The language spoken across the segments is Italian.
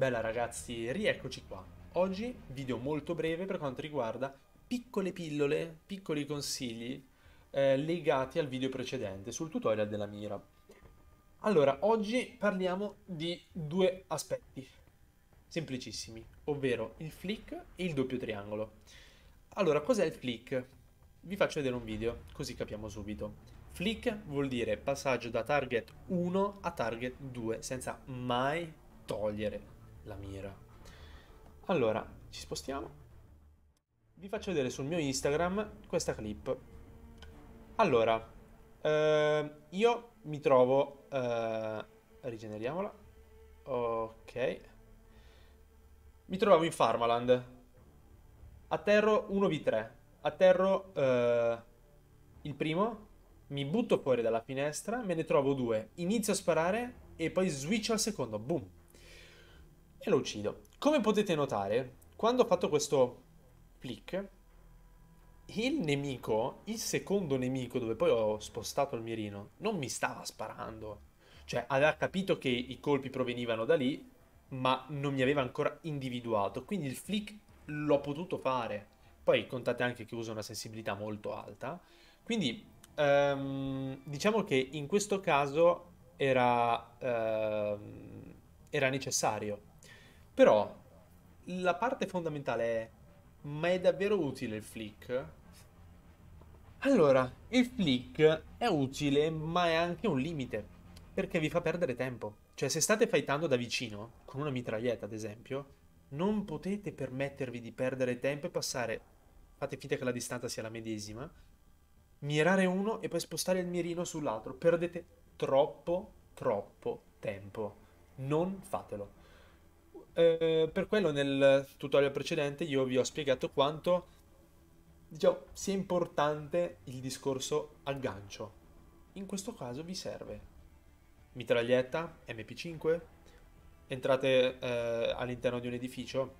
Bella ragazzi, rieccoci qua. Oggi video molto breve per quanto riguarda piccole pillole, piccoli consigli eh, legati al video precedente sul tutorial della mira. Allora, oggi parliamo di due aspetti semplicissimi, ovvero il flick e il doppio triangolo. Allora, cos'è il flick? Vi faccio vedere un video, così capiamo subito. Flick vuol dire passaggio da target 1 a target 2 senza mai togliere la mira. Allora, ci spostiamo. Vi faccio vedere sul mio Instagram questa clip. Allora, eh, io mi trovo... Eh, rigeneriamola. Ok. Mi trovavo in Farmaland. Atterro 1v3. Atterro eh, il primo. Mi butto fuori dalla finestra, me ne trovo due. Inizio a sparare e poi switch al secondo. Boom e lo uccido. Come potete notare, quando ho fatto questo flick, il nemico, il secondo nemico dove poi ho spostato il mirino, non mi stava sparando. Cioè, aveva capito che i colpi provenivano da lì, ma non mi aveva ancora individuato. Quindi il flick l'ho potuto fare. Poi contate anche che uso una sensibilità molto alta. Quindi, ehm, diciamo che in questo caso era, ehm, era necessario però la parte fondamentale è, ma è davvero utile il flick? Allora, il flick è utile, ma è anche un limite, perché vi fa perdere tempo. Cioè, se state fightando da vicino, con una mitraglietta ad esempio, non potete permettervi di perdere tempo e passare, fate finta che la distanza sia la medesima, mirare uno e poi spostare il mirino sull'altro. Perdete troppo, troppo tempo. Non fatelo. Eh, per quello nel tutorial precedente io vi ho spiegato quanto diciamo, sia importante il discorso aggancio. In questo caso vi serve mitraglietta MP5, entrate eh, all'interno di un edificio,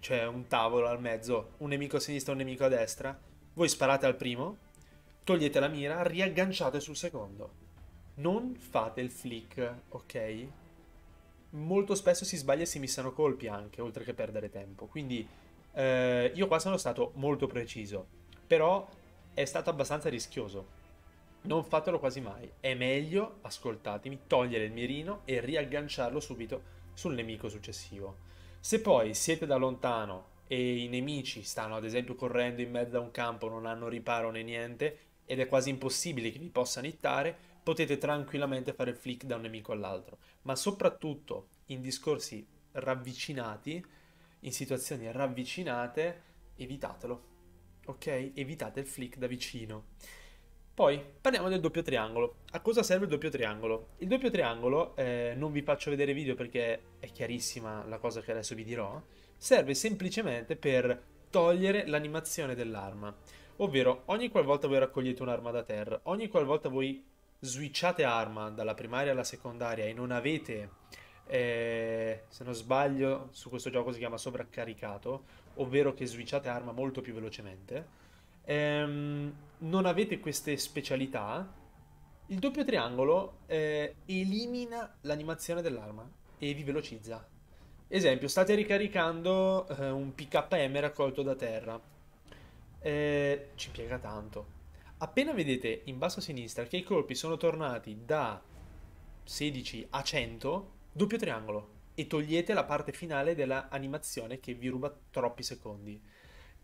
c'è un tavolo al mezzo, un nemico a sinistra e un nemico a destra, voi sparate al primo, togliete la mira, riagganciate sul secondo. Non fate il flick, ok? molto spesso si sbaglia e si missano colpi anche, oltre che perdere tempo. Quindi eh, io qua sono stato molto preciso, però è stato abbastanza rischioso. Non fatelo quasi mai. È meglio, ascoltatemi, togliere il mirino e riagganciarlo subito sul nemico successivo. Se poi siete da lontano e i nemici stanno ad esempio correndo in mezzo a un campo, non hanno riparo né niente, ed è quasi impossibile che vi possano hittare, potete tranquillamente fare flick da un nemico all'altro, ma soprattutto in discorsi ravvicinati, in situazioni ravvicinate, evitatelo, ok? Evitate il flick da vicino. Poi parliamo del doppio triangolo. A cosa serve il doppio triangolo? Il doppio triangolo, eh, non vi faccio vedere video perché è chiarissima la cosa che adesso vi dirò, serve semplicemente per togliere l'animazione dell'arma. Ovvero, ogni qualvolta voi raccogliete un'arma da terra, ogni qualvolta voi switchate arma dalla primaria alla secondaria e non avete, eh, se non sbaglio, su questo gioco si chiama sovraccaricato, ovvero che switchate arma molto più velocemente, ehm, non avete queste specialità, il doppio triangolo eh, elimina l'animazione dell'arma e vi velocizza. Esempio, state ricaricando eh, un PKM raccolto da terra. Eh, ci piega tanto, Appena vedete in basso a sinistra che i colpi sono tornati da 16 a 100, doppio triangolo e togliete la parte finale dell'animazione che vi ruba troppi secondi.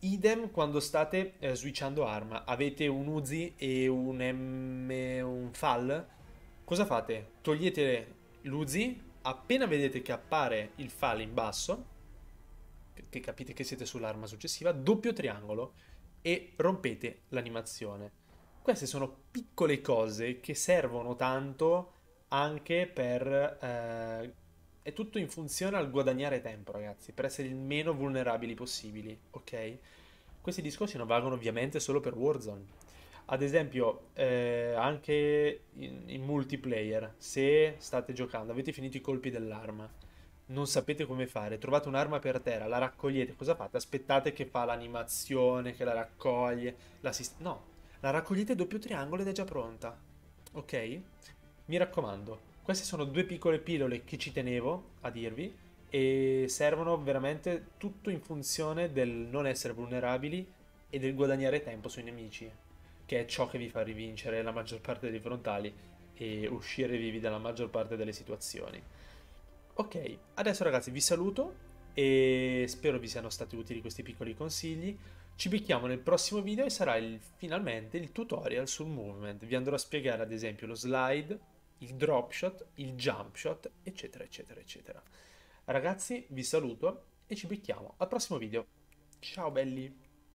Idem quando state eh, switchando arma, avete un Uzi e un, M, un Fall, cosa fate? Togliete l'Uzi, appena vedete che appare il Fall in basso, che capite che siete sull'arma successiva, doppio triangolo e rompete l'animazione. Queste sono piccole cose che servono tanto anche per... Eh, è tutto in funzione al guadagnare tempo, ragazzi, per essere il meno vulnerabili possibili, ok? Questi discorsi non valgono ovviamente solo per Warzone. Ad esempio, eh, anche in, in multiplayer, se state giocando, avete finito i colpi dell'arma, non sapete come fare, trovate un'arma per terra, la raccogliete, cosa fate? Aspettate che fa l'animazione, che la raccoglie, l'assist... No, la raccogliete doppio triangolo ed è già pronta. Ok? Mi raccomando, queste sono due piccole pillole che ci tenevo a dirvi e servono veramente tutto in funzione del non essere vulnerabili e del guadagnare tempo sui nemici, che è ciò che vi fa rivincere la maggior parte dei frontali e uscire vivi dalla maggior parte delle situazioni. Ok, adesso ragazzi vi saluto e spero vi siano stati utili questi piccoli consigli. Ci becchiamo nel prossimo video e sarà il, finalmente il tutorial sul movement. Vi andrò a spiegare ad esempio lo slide, il drop shot, il jump shot, eccetera, eccetera, eccetera. Ragazzi, vi saluto e ci becchiamo al prossimo video. Ciao belli!